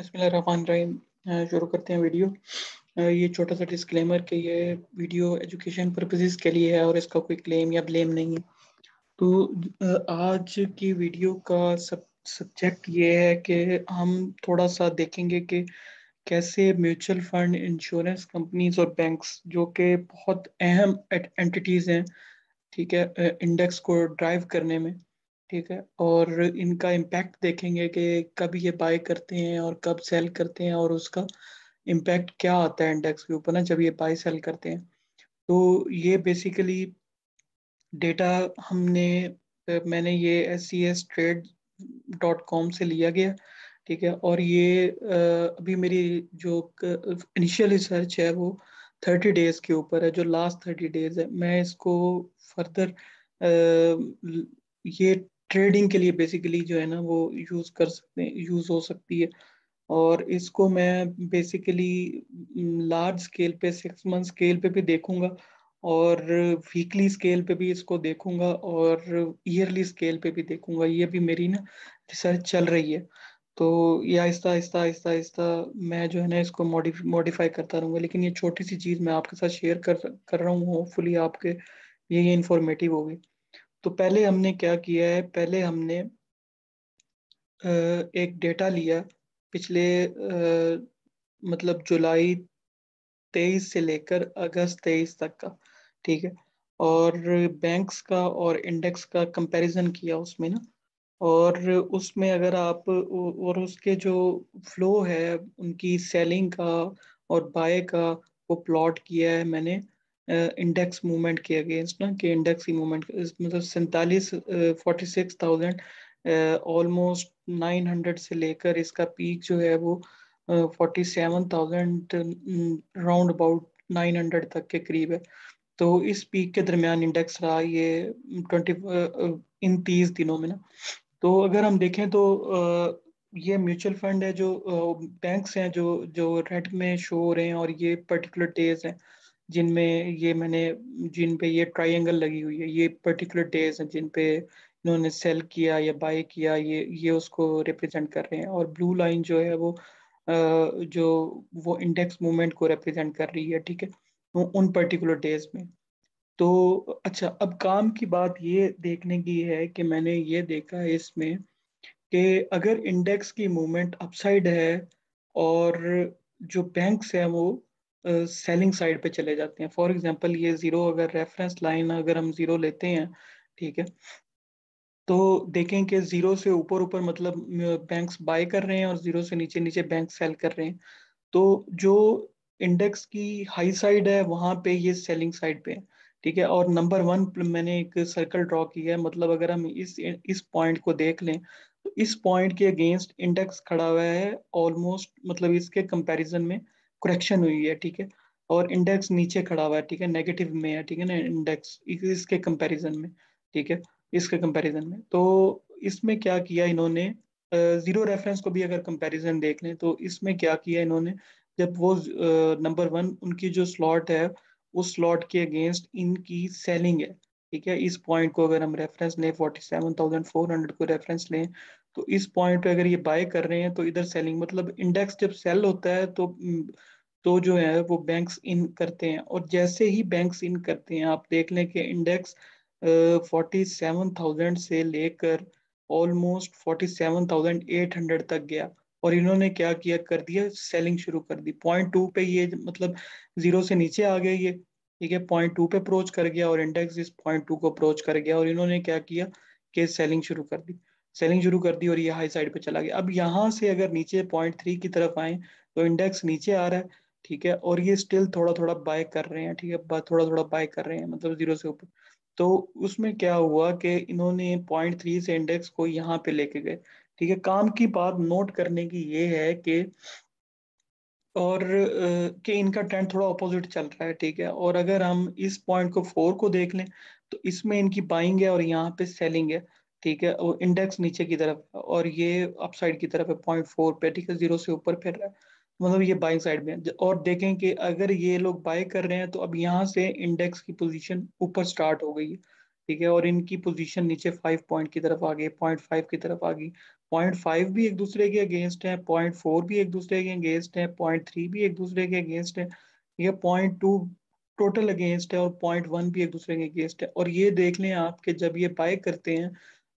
बसमिल शुरू करते हैं वीडियो ये छोटा सा डिस्क्लेमर कि ये वीडियो एजुकेशन परपजेज के लिए है और इसका कोई क्लेम या ब्लेम नहीं है तो आज की वीडियो का सब सब्जेक्ट ये है कि हम थोड़ा सा देखेंगे कि कैसे म्यूचुअल फंड इंश्योरेंस कंपनीज और बैंक्स जो कि बहुत अहम एंटिटीज़ हैं ठीक है इंडेक्स को ड्राइव करने में ठीक है और इनका इम्पैक्ट देखेंगे कि कब ये बाय करते हैं और कब सेल करते हैं और उसका इम्पैक्ट क्या आता है इंडेक्स के ऊपर ना जब ये बाय सेल करते हैं तो ये बेसिकली डेटा हमने मैंने ये S C S trade dot com से लिया गया ठीक है और ये अभी मेरी जो इनिशियल रिसर्च है वो थर्टी डेज़ के ऊपर है जो लास्ट थर्टी डेज़ है मैं इसको फर्दर ये ट्रेडिंग के लिए बेसिकली जो है ना वो यूज़ कर सकते हैं यूज़ हो सकती है और इसको मैं बेसिकली लार्ज स्केल पे सिक्स मंथ स्केल पे भी देखूंगा और वीकली स्केल पे भी इसको देखूंगा और ईयरली स्केल पे भी देखूंगा ये भी मेरी ना रिसर्च चल रही है तो ये आहिस्ता आहिस्ता आहिस्ता आहिस्ता मैं जो है ना इसको मॉडिफाई करता रहूँगा लेकिन ये छोटी सी चीज़ मैं आपके साथ शेयर कर कर रहा हूँ होपफुली आपके ये ये इन्फॉर्मेटिव होगी तो पहले हमने क्या किया है पहले हमने एक डेटा लिया पिछले मतलब जुलाई तेईस से लेकर अगस्त तेईस तक का ठीक है और बैंक्स का और इंडेक्स का कंपैरिजन किया उसमें ना और उसमें अगर आप और उसके जो फ्लो है उनकी सेलिंग का और बाय का वो प्लॉट किया है मैंने इंडेक्स मूवमेंट के अगेंस्ट ना कि इंडेक्स की मूवमेंट मतलब सैंतालीस forty six thousand almost nine hundred से लेकर इसका पीक जो है वो forty seven thousand round about nine hundred तक के करीब है तो इस पीक के दरमियान इंडेक्स रहा ये ट्वेंटी इन तीस दिनों में ना तो अगर हम देखें तो ये म्यूचुअल फंड है जो बैंक्स हैं जो जो रेड में शो हो रहे हैं और ये पर्टिकुलर डेज हैं जिनमें ये मैंने जिन पे ये ट्रायंगल लगी हुई है ये पर्टिकुलर डेज हैं जिन पे इन्होंने सेल किया या बाय किया ये ये उसको रिप्रेजेंट कर रहे हैं और ब्लू लाइन जो है वो जो वो इंडेक्स मूवमेंट को रिप्रेजेंट कर रही है ठीक है उन पर्टिकुलर डेज में तो अच्छा अब काम की बात ये देखने की है कि मैंने ये देखा है इसमें कि अगर इंडेक्स की मूवमेंट अपसाइड है और जो बैंक्स हैं वो सेलिंग साइड पे चले जाते हैं फॉर एग्जांपल ये ज़ीरो अगर रेफरेंस लाइन अगर हम ज़ीरो लेते हैं ठीक है तो देखें कि ज़ीरो से ऊपर ऊपर मतलब बैंक्स बाय कर रहे हैं और ज़ीरो से नीचे नीचे बैंक सेल कर रहे हैं तो जो इंडेक्स की हाई साइड है वहां पे ये सेलिंग साइड पे ठीक है और नंबर वन मैंने एक सर्कल ड्रॉ किया है मतलब अगर हम इस इस पॉइंट को देख लें तो इस पॉइंट के अगेंस्ट इंडेक्स खड़ा हुआ है ऑलमोस्ट मतलब इसके कंपैरिजन में करेक्शन हुई है ठीक है और इंडेक्स नीचे खड़ा हुआ है ठीक है नेगेटिव में है ठीक है ना इंडेक्स इसके कंपैरिजन में ठीक है इसके कंपैरिजन में तो इसमें क्या किया इन्होंने ज़ीरो रेफरेंस को भी अगर कंपैरिजन देख लें तो इसमें क्या किया इन्होंने जब वो नंबर वन उनकी जो स्लॉट है उस स्लॉट के अगेंस्ट इनकी सेलिंग है ठीक है इस पॉइंट को अगर हम रेफरेंस लें फोर्टी को रेफरेंस लें तो इस पॉइंट पे अगर ये बाय कर रहे हैं तो इधर सेलिंग मतलब इंडेक्स जब सेल होता है तो हम्म, तो जो है वो बैंक्स इन करते हैं और जैसे ही बैंक्स इन करते हैं आप देख लें कि इंडेक्स फोर्टी सेवन थाउजेंड से लेकर almost forty seven thousand eight hundred तक गया और इन्होंने क्या किया कर दिया सेलिंग शुरू कर दी पॉइंट टू पे ये मतलब जीरो से नीचे आ गए ये ठीक है पॉइंट टू पे अप्रोच कर गया और इंडेक्स इस पॉइंट टू को अप्रोच कर गया और इन्होंने क्या किया कि सेलिंग शुरू कर दी सेलिंग शुरू कर दी और ये हाई साइड पे चला गया अब यहाँ से अगर नीचे पॉइंट थ्री की तरफ आए तो इंडेक्स नीचे आ रहा है ठीक है और ये स्टिल थोड़ा थोड़ा बाय कर रहे हैं ठीक है थोड़ा थोड़ा बाय कर रहे हैं मतलब जीरो से ऊपर तो उसमें क्या हुआ कि इन्होंने पॉइंट थ्री से इंडेक्स को यहाँ पे लेके गए ठीक है काम की बात नोट करने की ये है कि और कि इनका ट्रेंड थोड़ा अपोजिट चल रहा है ठीक है और अगर हम इस पॉइंट को फोर को देख लें तो इसमें इनकी बाइंग है और यहाँ पे सेलिंग है ठीक है वो इंडेक्स नीचे की तरफ है और ये अपसाइड की तरफ है पॉइंट फोर पे ठीक है जीरो से ऊपर फिर रहा है तो मतलब ये बाइंग साइड में और देखें कि अगर ये लोग बाय कर रहे हैं तो अब यहाँ से इंडेक्स की पोजीशन ऊपर स्टार्ट हो गई है ठीक है और इनकी पोजीशन नीचे फाइव पॉइंट की तरफ आ गई पॉइंट फाइव की तरफ आ गई पॉइंट फाइव भी एक दूसरे के अगेंस्ट है पॉइंट फोर भी एक दूसरे के अगेंस्ट है पॉइंट थ्री भी एक दूसरे के अगेंस्ट है है पॉइंट टू टोटल अगेंस्ट है और पॉइंट वन भी एक दूसरे के अगेंस्ट है और ये देख लें आप कि जब ये बाय करते हैं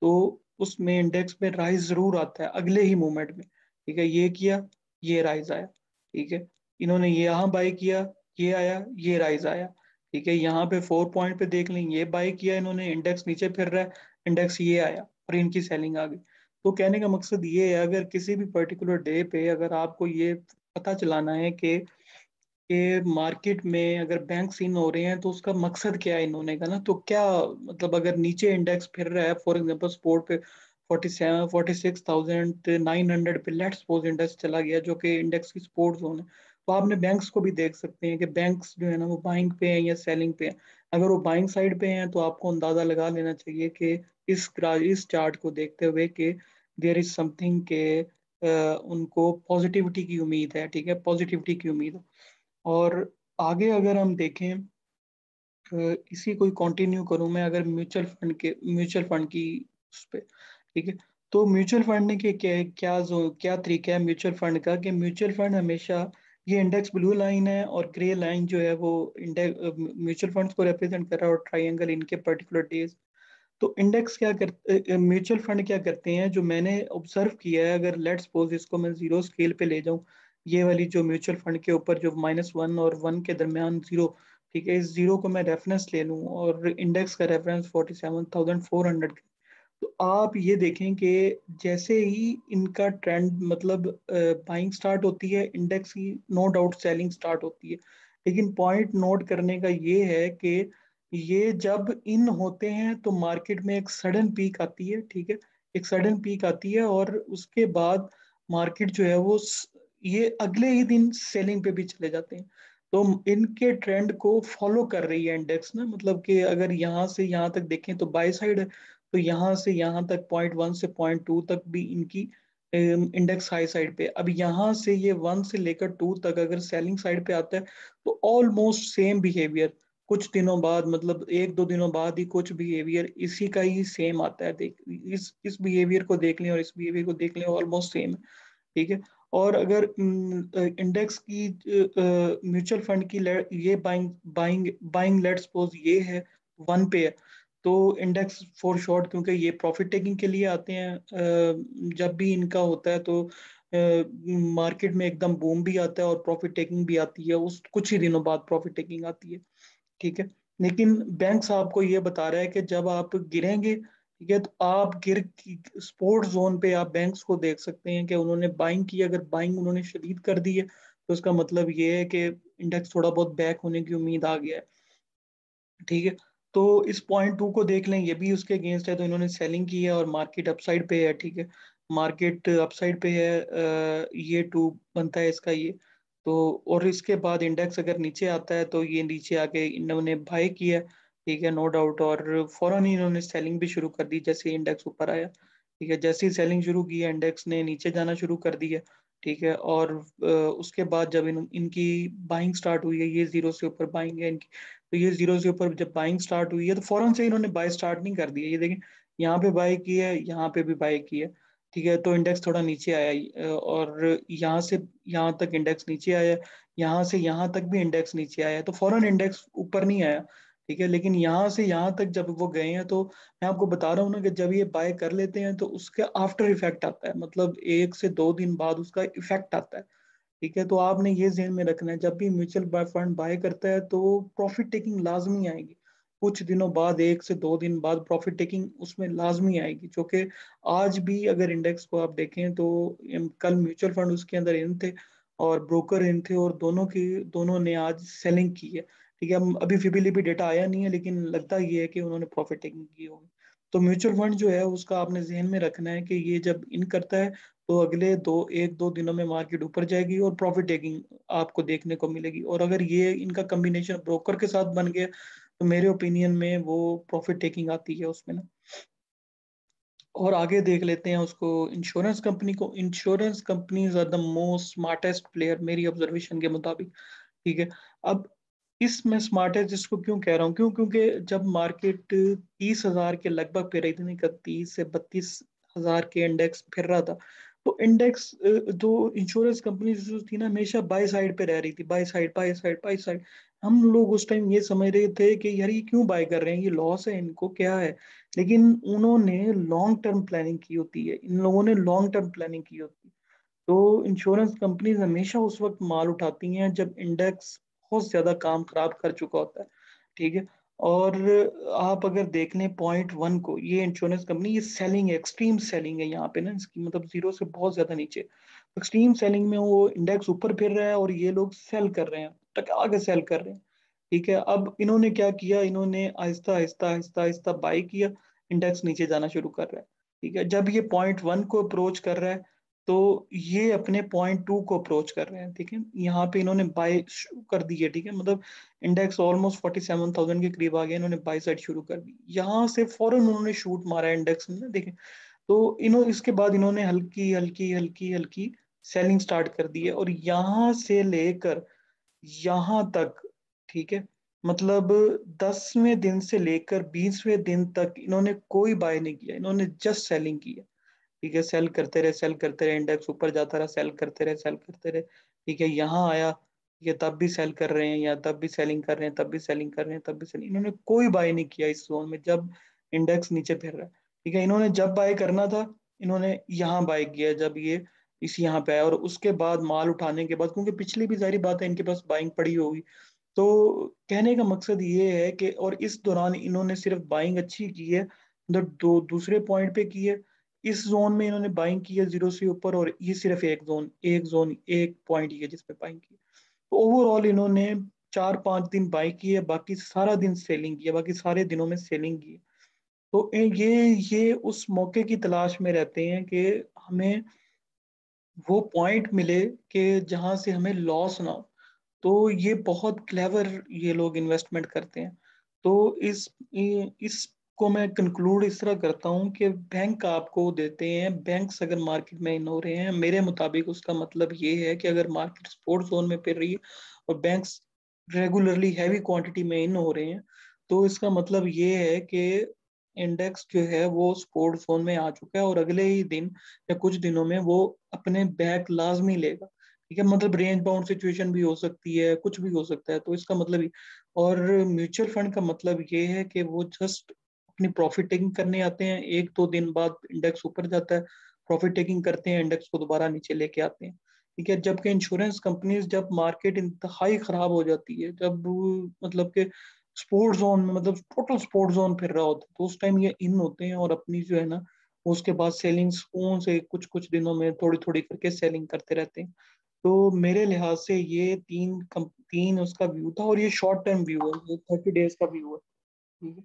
तो उसमें इंडेक्स में राइज जरूर आता है अगले ही मोमेंट में ठीक है ये किया ये राइज आया ठीक है इन्होंने यहाँ बाय किया ये आया ये राइज आया ठीक है यहाँ पे फोर पॉइंट पे देख लें ये बाय किया इन्होंने इंडेक्स नीचे फिर रहा है इंडेक्स ये आया और इनकी सेलिंग आ गई तो कहने का मकसद ये है अगर किसी भी पर्टिकुलर डे पे अगर आपको ये पता चलाना है कि कि मार्केट में अगर बैंक इन हो रहे हैं तो उसका मकसद क्या है इन्होंने का ना तो क्या मतलब अगर नीचे इंडेक्स फिर रहा है फॉर एग्जांपल स्पोर्ट पे forty seven forty six thousand nine hundred पे लेट सपोज इंडेक्स चला गया जो कि इंडेक्स की स्पोर्ट जोन है तो आपने बैंक्स को भी देख सकते हैं कि बैंक्स जो है ना वो बाइंग पे हैं या सेलिंग पे हैं अगर वो बाइंग साइड पे हैं तो आपको अंदाज़ा लगा लेना चाहिए कि इस इस चार्ट को देखते हुए कि देयर इज समथिंग के उनको पॉजिटिविटी की उम्मीद है ठीक है पॉजिटिविटी की उम्मीद है और आगे अगर हम देखें इसी कोई कंटिन्यू करूं मैं अगर म्यूचुअल फंड के म्यूचुअल फंड की उस पर ठीक है तो म्यूचुअल फंड ने के क्या क्या जो क्या तरीका है म्यूचुअल फंड का कि म्यूचुअल फंड हमेशा ये इंडेक्स ब्लू लाइन है और ग्रे लाइन जो है वो इंडेक्स म्यूचुअल फंड्स को रिप्रेजेंट कर रहा है और ट्राइंगल इनके पर्टिकुलर डेज तो इंडेक्स क्या कर म्यूचुअल फंड क्या करते हैं जो मैंने ऑब्जर्व किया है अगर लेट्स सपोज इसको मैं जीरो स्केल पे ले जाऊं ये वाली जो म्यूचुअल फंड के ऊपर जो माइनस वन और वन के दरमियान जीरो ठीक है इस जीरो को मैं रेफरेंस ले लूँ और इंडेक्स का reference forty seven thousand four hundred तो आप ये देखें कि जैसे ही इनका ट्रेंड मतलब बाइंग स्टार्ट होती है इंडेक्स की नो डाउट सेलिंग स्टार्ट होती है लेकिन पॉइंट नोट करने का ये है कि ये जब इन होते हैं तो मार्केट में एक सडन पीक आती है ठीक है एक सडन पीक आती है और उसके बाद मार्केट जो है वो ये अगले ही दिन सेलिंग पे भी चले जाते हैं तो इनके ट्रेंड को फॉलो कर रही है इंडेक्स ना मतलब कि अगर यहाँ से यहाँ तक देखें तो बाई साइड तो यहाँ से यहाँ तक पॉइंट वन से पॉइंट टू तक भी इनकी इंडेक्स हाई साइड पे अब यहाँ से ये वन से लेकर टू तक अगर सेलिंग साइड पे आता है तो ऑलमोस्ट सेम बिहेवियर कुछ दिनों बाद मतलब एक दो दिनों बाद ही कुछ बिहेवियर इसी का ही सेम आता है देख इस इस बिहेवियर को देख लें और इस बिहेवियर को देख लें ऑलमोस्ट सेम ठीक है और अगर इंडेक्स की म्यूचुअल फंड की ये buying buying buying let suppose ये है वन पे है तो इंडेक्स फॉर शॉर्ट क्योंकि ये प्रॉफिट टेकिंग के लिए आते हैं जब भी इनका होता है तो मार्केट में एकदम बूम भी आता है और प्रॉफिट टेकिंग भी आती है उस कुछ ही दिनों बाद प्रॉफिट टेकिंग आती है ठीक है लेकिन बैंक साहब को ये बता रहा है कि जब आप गिरेंगे ठीक है तो आप गिर स्पोर्ट जोन पे आप बैंक्स को देख सकते हैं कि उन्होंने बाइंग की अगर बाइंग उन्होंने शदीद कर दी है तो उसका मतलब ये है कि इंडेक्स थोड़ा बहुत बैक होने की उम्मीद आ गया है ठीक है तो इस पॉइंट टू को देख लें ये भी उसके अगेंस्ट है तो इन्होंने सेलिंग की है और मार्केट अपसाइड पे है ठीक है मार्केट अपसाइड पे है ये टू बनता है इसका ये तो और इसके बाद इंडेक्स अगर नीचे आता है तो ये नीचे आके इन्होंने बाय किया है ठीक है नो डाउट और फौरन ही इन्होंने सेलिंग भी शुरू कर दी जैसे इंडेक्स ऊपर आया ठीक है जैसे ही सेलिंग शुरू की इंडेक्स ने नीचे जाना शुरू कर दिया ठीक है और उसके बाद जब इन इनकी बाइंग स्टार्ट हुई है ये जीरो से ऊपर बाइंग है इनकी तो ये जीरो से ऊपर जब बाइंग स्टार्ट हुई है तो फौरन से इन्होंने बाय स्टार्ट नहीं कर दिया ये देखें यहाँ पे बाय की है यहाँ पे भी बाय की है ठीक है तो इंडेक्स थोड़ा नीचे आया और यहाँ से यहाँ तक इंडेक्स नीचे आया यहाँ से यहाँ तक भी इंडेक्स नीचे आया तो फौरन इंडेक्स ऊपर नहीं आया ठीक है लेकिन यहाँ से यहाँ तक जब वो गए हैं तो मैं आपको बता रहा हूँ ना कि जब ये बाय कर लेते हैं तो उसके आफ्टर इफेक्ट आता है मतलब एक से दो दिन बाद उसका इफेक्ट आता है ठीक है तो आपने ये जहन में रखना है जब भी म्यूचुअल फंड बाय करता है तो प्रॉफिट टेकिंग लाजमी आएगी कुछ दिनों बाद एक से दो दिन बाद प्रॉफिट टेकिंग उसमें लाजमी आएगी जो कि आज भी अगर इंडेक्स को आप देखें तो कल म्यूचुअल फंड उसके अंदर इन थे और ब्रोकर इन थे और दोनों की दोनों ने आज सेलिंग की है ठीक है अभी फिबिली भी डेटा आया नहीं है लेकिन लगता ये है कि उन्होंने प्रॉफिट टेकिंग की होगी तो म्यूचुअल फंड जो है उसका आपने जहन में रखना है कि ये जब इन करता है तो अगले दो एक दो दिनों में मार्केट ऊपर जाएगी और प्रॉफिट टेकिंग आपको देखने को मिलेगी और अगर ये इनका कम्बिनेशन ब्रोकर के साथ बन गया तो मेरे ओपिनियन में वो प्रॉफिट टेकिंग आती है उसमें ना और आगे देख लेते हैं उसको इंश्योरेंस कंपनी को insurance companies are the most smartest player मेरी ऑब्जर्वेशन के मुताबिक ठीक है अब इस मैं स्मार्ट एज इसको क्यों कह रहा हूँ क्यों क्योंकि जब मार्केट तीस हजार के लगभग पे रही थी इकतीस तीस से बत्तीस हजार के इंडेक्स फिर रहा था तो इंडेक्स जो इंश्योरेंस कंपनी जो थी ना हमेशा बाय साइड पे रह रही थी by side by side by side हम लोग उस टाइम ये समझ रहे थे कि यार ये क्यों बाय कर रहे हैं ये लॉस है इनको क्या है लेकिन उन्होंने लॉन्ग टर्म प्लानिंग की होती है इन लोगों ने लॉन्ग टर्म प्लानिंग की होती है तो इंश्योरेंस कंपनीज हमेशा उस वक्त माल उठाती हैं जब इंडेक्स बहुत ज्यादा काम खराब कर चुका होता है ठीक है और आप अगर देख लें पॉइंट वन को ये इंश्योरेंस कंपनी ये सेलिंग है एक्सट्रीम सेलिंग है यहाँ पे ना इसकी मतलब जीरो से बहुत ज्यादा नीचे एक्सट्रीम तो सेलिंग में वो इंडेक्स ऊपर फिर रहा है और ये लोग सेल कर रहे हैं टका के सेल कर रहे हैं ठीक है अब इन्होंने क्या किया इन्होंने आहिस्ता आहिस्ता आहिस्ता आहिस्ता बाई किया इंडेक्स नीचे जाना शुरू कर रहा है ठीक है जब ये पॉइंट वन को अप्रोच कर रहा है तो ये अपने पॉइंट टू को अप्रोच कर रहे हैं ठीक है यहाँ पे इन्होंने बाय कर दी है ठीक है मतलब index almost forty seven thousand के करीब आ गया इन्होंने बाय साइड शुरू कर दी यहाँ से फॉरन उन्होंने शूट मारा इंडेक्स में देखे तो इन्होंने इसके बाद इन्होंने हल्की हल्की हल्की हल्की सेलिंग स्टार्ट कर दी है और यहाँ से लेकर यहाँ तक ठीक है मतलब दसवें दिन से लेकर बीसवें दिन तक इन्होंने कोई बाय नहीं किया इन्होंने जस्ट सेलिंग की है ठीक है सेल करते रहे सेल करते रहे इंडेक्स ऊपर जाता रहा सेल करते रहे सेल करते रहे ठीक है यहाँ आया ये तब भी सेल कर रहे हैं या तब भी सेलिंग कर रहे हैं तब भी सेलिंग कर रहे हैं तब भी सेलिंग इन्होंने कोई बाय नहीं किया इस जोन में जब इंडेक्स नीचे फिर रहा है ठीक है इन्होंने जब बाय करना था इन्होंने यहाँ बाय किया जब ये इस यहाँ पे आया और उसके बाद माल उठाने के बाद क्योंकि पिछली भी जारी बात है इनके पास बाइंग पड़ी होगी तो कहने का मकसद ये है कि और इस दौरान इन्होंने सिर्फ बाइंग अच्छी की है मतलब दो दूसरे पॉइंट पे की है इस जोन में इन्होंने बाइंग की है जीरो से ऊपर और ये सिर्फ एक जोन एक जोन एक पॉइंट ही है जिसपे बाइंग की तो ओवरऑल इन्होंने चार पांच दिन बाई की है बाकी सारा दिन सेलिंग की है बाकी सारे दिनों में सेलिंग की है तो ये ये उस मौके की तलाश में रहते हैं कि हमें वो पॉइंट मिले कि जहां से हमें लॉस ना हो तो ये बहुत क्लेवर ये लोग इन्वेस्टमेंट करते हैं तो इस इस को मैं कंक्लूड इस तरह करता हूँ कि बैंक आपको देते हैं बैंक अगर मार्केट में इन हो रहे हैं मेरे मुताबिक उसका मतलब ये है कि अगर मार्केट स्पोर्ट जोन में फिर रही है और बैंक रेगुलरली हैवी क्वांटिटी में इन हो रहे हैं तो इसका मतलब ये है कि इंडेक्स जो है वो स्पोर्ट जोन में आ चुका है और अगले ही दिन या कुछ दिनों में वो अपने बैक लाजमी लेगा ठीक है मतलब रेंज बाउंड सिचुएशन भी हो सकती है कुछ भी हो सकता है तो इसका मतलब और म्यूचुअल फंड का मतलब ये है कि वो जस्ट अपनी प्रॉफिट टेकिंग करने आते हैं एक दो तो दिन बाद इंडेक्स ऊपर जाता है प्रॉफिट टेकिंग करते हैं इंडेक्स को दोबारा नीचे लेके आते हैं ठीक है जबकि इंश्योरेंस कंपनीज जब मार्केट इंतहाई खराब हो जाती है जब मतलब के स्पोर्ट जोन में मतलब टोटल स्पोर्ट जोन फिर रहा होता है तो उस टाइम ये इन होते हैं और अपनी जो है ना उसके बाद सेलिंग सुकून से कुछ कुछ दिनों में थोड़ी थोड़ी करके सेलिंग करते रहते हैं तो मेरे लिहाज से ये तीन तीन उसका व्यू था और ये शॉर्ट टर्म व्यू है थर्टी डेज का व्यू है ठीक है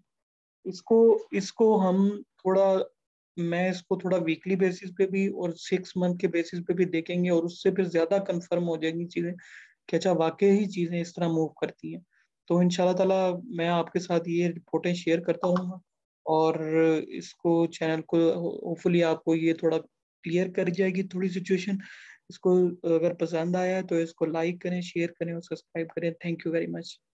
इसको इसको हम थोड़ा मैं इसको थोड़ा वीकली बेसिस पे भी और सिक्स मंथ के बेसिस पे भी देखेंगे और उससे फिर ज्यादा कंफर्म हो जाएंगी चीजें कि अच्छा वाकई ही चीजें इस तरह मूव करती हैं तो इन तला मैं आपके साथ ये रिपोर्टें शेयर करता हूँ और इसको चैनल को होपफुली आपको ये थोड़ा क्लियर कर जाएगी थोड़ी सिचुएशन इसको अगर पसंद आया तो इसको लाइक करें शेयर करें और सब्सक्राइब करें थैंक यू वेरी मच